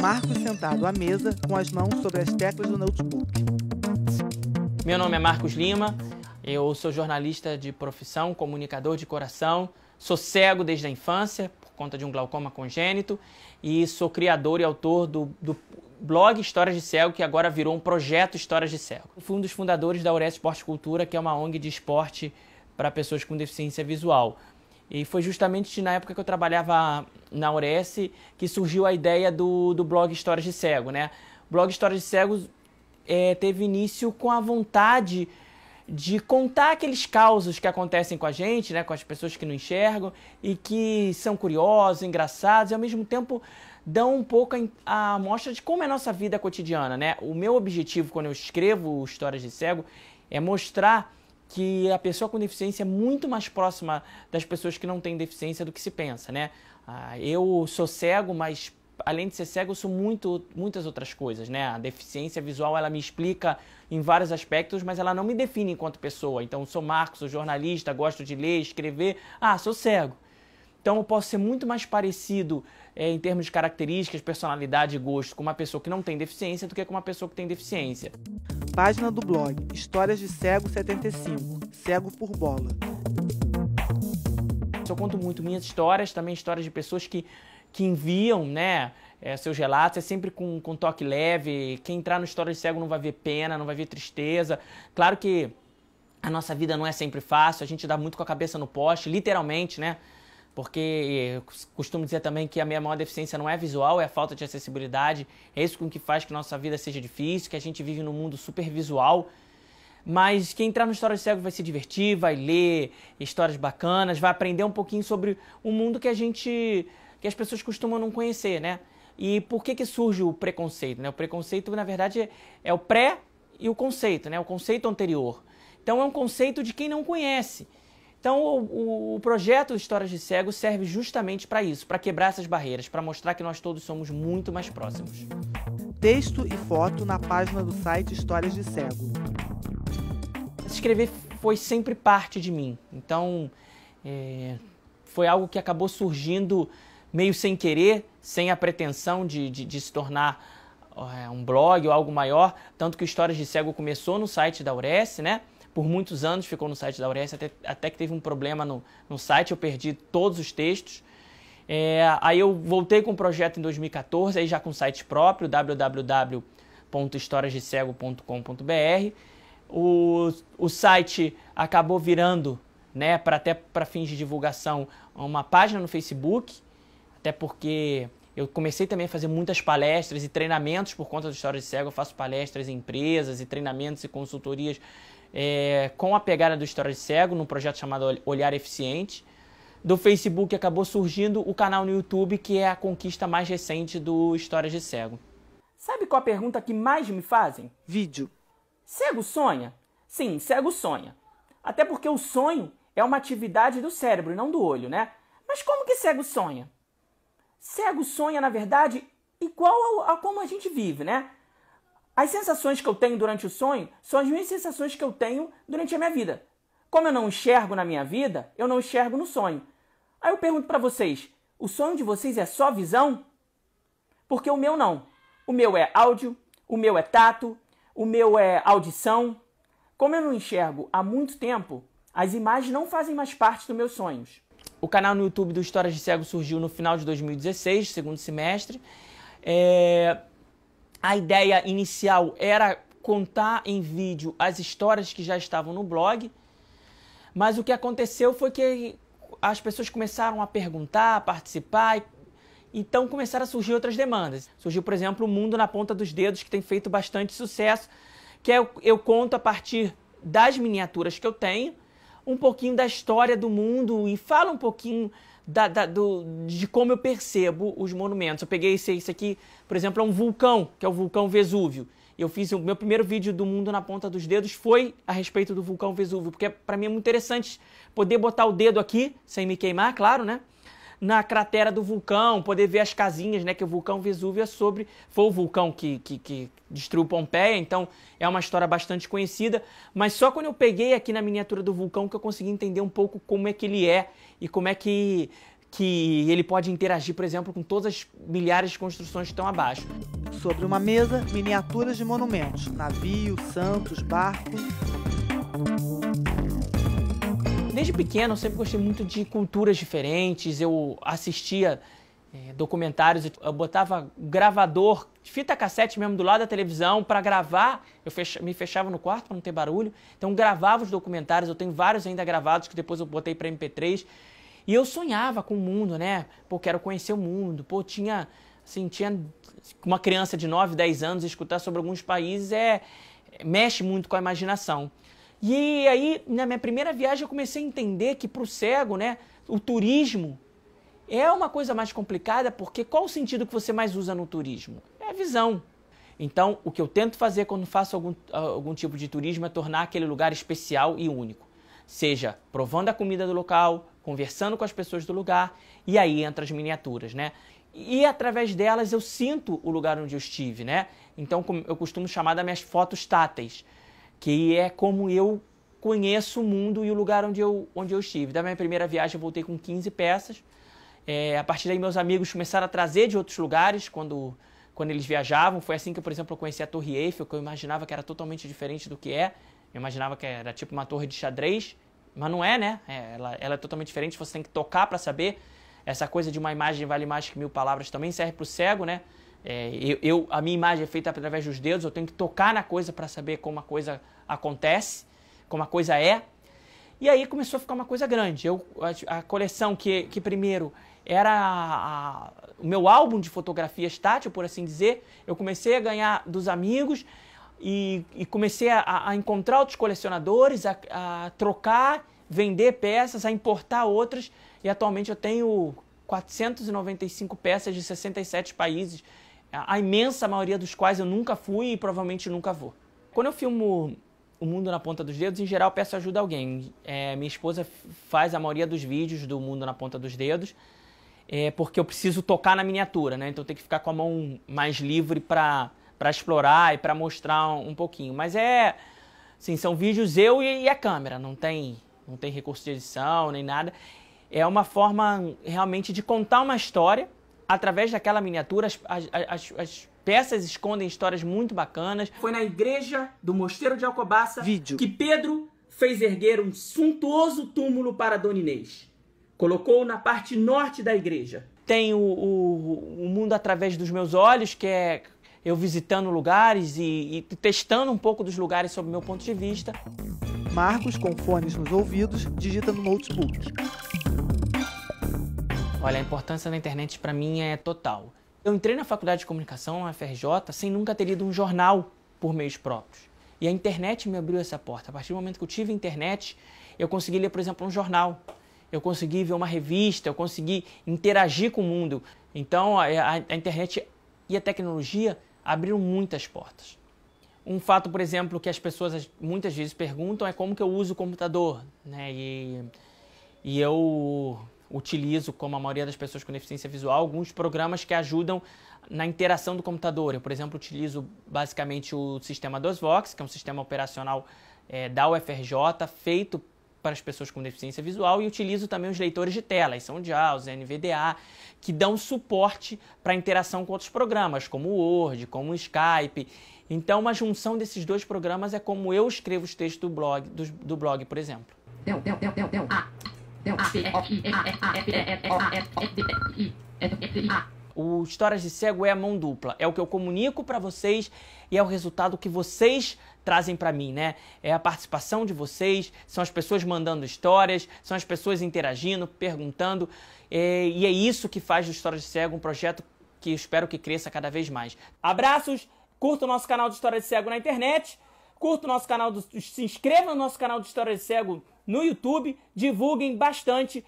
Marcos sentado à mesa com as mãos sobre as teclas do notebook. Meu nome é Marcos Lima, eu sou jornalista de profissão, comunicador de coração, sou cego desde a infância por conta de um glaucoma congênito e sou criador e autor do, do blog Histórias de Cego, que agora virou um projeto Histórias de Cego. Fui um dos fundadores da Uresp Esporte Cultura, que é uma ONG de esporte para pessoas com deficiência visual. E foi justamente na época que eu trabalhava na Ures que surgiu a ideia do, do blog Histórias de Cego, né? O blog Histórias de Cegos é, teve início com a vontade de contar aqueles causos que acontecem com a gente, né, com as pessoas que não enxergam e que são curiosos, engraçados e ao mesmo tempo dão um pouco a mostra de como é a nossa vida cotidiana, né? O meu objetivo quando eu escrevo histórias de cego é mostrar que a pessoa com deficiência é muito mais próxima das pessoas que não têm deficiência do que se pensa, né? Ah, eu sou cego, mas além de ser cego, eu sou muito, muitas outras coisas, né? A deficiência visual, ela me explica em vários aspectos, mas ela não me define enquanto pessoa. Então, sou Marcos, sou jornalista, gosto de ler, escrever. Ah, sou cego. Então, eu posso ser muito mais parecido é, em termos de características, personalidade e gosto com uma pessoa que não tem deficiência do que com uma pessoa que tem deficiência página do blog Histórias de Cego 75, Cego por Bola. Eu conto muito minhas histórias, também histórias de pessoas que, que enviam, né? É, seus relatos, é sempre com, com toque leve. Quem entrar no História de Cego não vai ver pena, não vai ver tristeza. Claro que a nossa vida não é sempre fácil, a gente dá muito com a cabeça no poste, literalmente, né? porque eh, costumo dizer também que a minha maior deficiência não é visual, é a falta de acessibilidade. É isso com que faz que nossa vida seja difícil, que a gente vive num mundo super visual. Mas quem entrar no História do Cego vai se divertir, vai ler histórias bacanas, vai aprender um pouquinho sobre um mundo que a gente, que as pessoas costumam não conhecer, né? E por que que surge o preconceito? Né? O preconceito, na verdade, é o pré e o conceito, né? O conceito anterior. Então é um conceito de quem não conhece. Então, o, o projeto Histórias de Cego serve justamente para isso, para quebrar essas barreiras, para mostrar que nós todos somos muito mais próximos. Texto e foto na página do site Histórias de Cego. escrever foi sempre parte de mim. Então, é, foi algo que acabou surgindo meio sem querer, sem a pretensão de, de, de se tornar é, um blog ou algo maior. Tanto que Histórias de Cego começou no site da URES, né? por muitos anos ficou no site da Auresc, até, até que teve um problema no, no site, eu perdi todos os textos. É, aí eu voltei com o projeto em 2014, aí já com site próprio, www.historiasdecego.com.br. O, o site acabou virando, né, para até para fins de divulgação, uma página no Facebook, até porque eu comecei também a fazer muitas palestras e treinamentos por conta do História de Cego. Eu faço palestras em empresas e treinamentos e consultorias é, com a pegada do História de Cego, num projeto chamado Olhar Eficiente. Do Facebook acabou surgindo o canal no YouTube, que é a conquista mais recente do História de Cego. Sabe qual a pergunta que mais me fazem? Vídeo. Cego sonha? Sim, cego sonha. Até porque o sonho é uma atividade do cérebro, não do olho, né? Mas como que cego sonha? Cego sonha, na verdade, igual a, a como a gente vive, né? As sensações que eu tenho durante o sonho são as mesmas sensações que eu tenho durante a minha vida. Como eu não enxergo na minha vida, eu não enxergo no sonho. Aí eu pergunto para vocês: o sonho de vocês é só visão? Porque o meu não. O meu é áudio, o meu é tato, o meu é audição. Como eu não enxergo há muito tempo, as imagens não fazem mais parte dos meus sonhos. O canal no YouTube do Histórias de Cego surgiu no final de 2016, segundo semestre. É a ideia inicial era contar em vídeo as histórias que já estavam no blog, mas o que aconteceu foi que as pessoas começaram a perguntar, a participar, então começaram a surgir outras demandas. Surgiu, por exemplo, o Mundo na Ponta dos Dedos, que tem feito bastante sucesso, que eu, é eu conto a partir das miniaturas que eu tenho um pouquinho da história do mundo e fala um pouquinho da, da, do, de como eu percebo os monumentos. Eu peguei esse, esse aqui, por exemplo, é um vulcão, que é o vulcão Vesúvio. Eu fiz o meu primeiro vídeo do mundo na ponta dos dedos foi a respeito do vulcão Vesúvio, porque para mim é muito interessante poder botar o dedo aqui sem me queimar, claro, né? na cratera do vulcão, poder ver as casinhas, né? Que o vulcão Vesúvio é sobre. Foi o vulcão que, que, que destruiu Pompeia, então é uma história bastante conhecida. Mas só quando eu peguei aqui na miniatura do vulcão que eu consegui entender um pouco como é que ele é e como é que que ele pode interagir, por exemplo, com todas as milhares de construções que estão abaixo. Sobre uma mesa, miniaturas de monumentos, navio, santos, barcos. Desde pequeno eu sempre gostei muito de culturas diferentes, eu assistia é, documentários, eu botava gravador, fita cassete mesmo do lado da televisão para gravar, eu me fechava no quarto para não ter barulho, então gravava os documentários, eu tenho vários ainda gravados que depois eu botei para MP3 e eu sonhava com o mundo, né? Pô, quero conhecer o mundo, pô, tinha, assim, tinha uma criança de 9, 10 anos escutar sobre alguns países é mexe muito com a imaginação. E aí, na minha primeira viagem, eu comecei a entender que para o cego, né, o turismo é uma coisa mais complicada, porque qual o sentido que você mais usa no turismo? É a visão. Então, o que eu tento fazer quando faço algum, algum tipo de turismo é tornar aquele lugar especial e único. Seja provando a comida do local, conversando com as pessoas do lugar, e aí entra as miniaturas, né? E através delas eu sinto o lugar onde eu estive, né? Então eu costumo chamar das minhas fotos táteis que é como eu conheço o mundo e o lugar onde eu, onde eu estive. Da minha primeira viagem eu voltei com 15 peças. É, a partir daí meus amigos começaram a trazer de outros lugares quando, quando eles viajavam. Foi assim que, por exemplo, eu conheci a Torre Eiffel, que eu imaginava que era totalmente diferente do que é. Eu imaginava que era tipo uma torre de xadrez, mas não é, né? É, ela, ela é totalmente diferente, você tem que tocar para saber. Essa coisa de uma imagem vale mais que mil palavras também serve para o cego, né? É, eu, eu, a minha imagem é feita através dos dedos, eu tenho que tocar na coisa para saber como a coisa acontece, como a coisa é. E aí começou a ficar uma coisa grande. Eu, a, a coleção que, que primeiro era a, a, o meu álbum de fotografia estátil, por assim dizer, eu comecei a ganhar dos amigos e, e comecei a, a, encontrar outros colecionadores, a trocar, vender peças, a importar outras. E atualmente eu tenho 495 peças de 67 países a imensa maioria dos quais eu nunca fui e provavelmente nunca vou. Quando eu filmo o mundo na ponta dos dedos, em geral peço ajuda a alguém. É, minha esposa faz a maioria dos vídeos do mundo na ponta dos dedos, é, porque eu preciso tocar na miniatura, né? Então tem que ficar com a mão mais livre para para explorar e para mostrar um, pouquinho. Mas é, sim, são vídeos eu e, e, a câmera. Não tem, não tem recurso de edição nem nada. É uma forma realmente de contar uma história através daquela miniatura, as, as, as, peças escondem histórias muito bacanas. Foi na igreja do Mosteiro de Alcobaça Vídeo. que Pedro fez erguer um suntuoso túmulo para Dona Inês. Colocou na parte norte da igreja. Tem o, o, o Mundo Através dos Meus Olhos, que é eu visitando lugares e, e testando um pouco dos lugares sob meu ponto de vista. Marcos, com fones nos ouvidos, digita no notebook. Olha, a importância da internet para mim é total. Eu entrei na faculdade de comunicação, na FRJ, sem nunca ter lido um jornal por meios próprios. E a internet me abriu essa porta. A partir do momento que eu tive internet, eu consegui ler, por exemplo, um jornal. Eu consegui ver uma revista, eu consegui interagir com o mundo. Então, a, a internet e a tecnologia abriram muitas portas. Um fato, por exemplo, que as pessoas muitas vezes perguntam é como que eu uso o computador, né? E, e eu utilizo, como a maioria das pessoas com deficiência visual, alguns programas que ajudam na interação do computador. Eu, por exemplo, utilizo basicamente o sistema DOSVox, que é um sistema operacional é, da UFRJ, feito para as pessoas com deficiência visual, e utilizo também os leitores de tela, e são JAW, os NVDA, que dão suporte para interação com outros programas, como o Word, como o Skype. Então, uma junção desses dois programas é como eu escrevo os textos do blog, do, do blog por exemplo. Deu, deu, deu, deu, deu. Ah. O Histórias de Cego é a mão dupla. É o que eu comunico para vocês e é o resultado que vocês trazem para mim, né? É a participação de vocês, são as pessoas mandando histórias, são as pessoas interagindo, perguntando. É, e é isso que faz do Histórias de Cego um projeto que espero que cresça cada vez mais. Abraços, curta o nosso canal de Histórias de Cego na internet, curta o nosso canal, do, se inscreva no nosso canal de Histórias de Cego no YouTube, divulguem bastante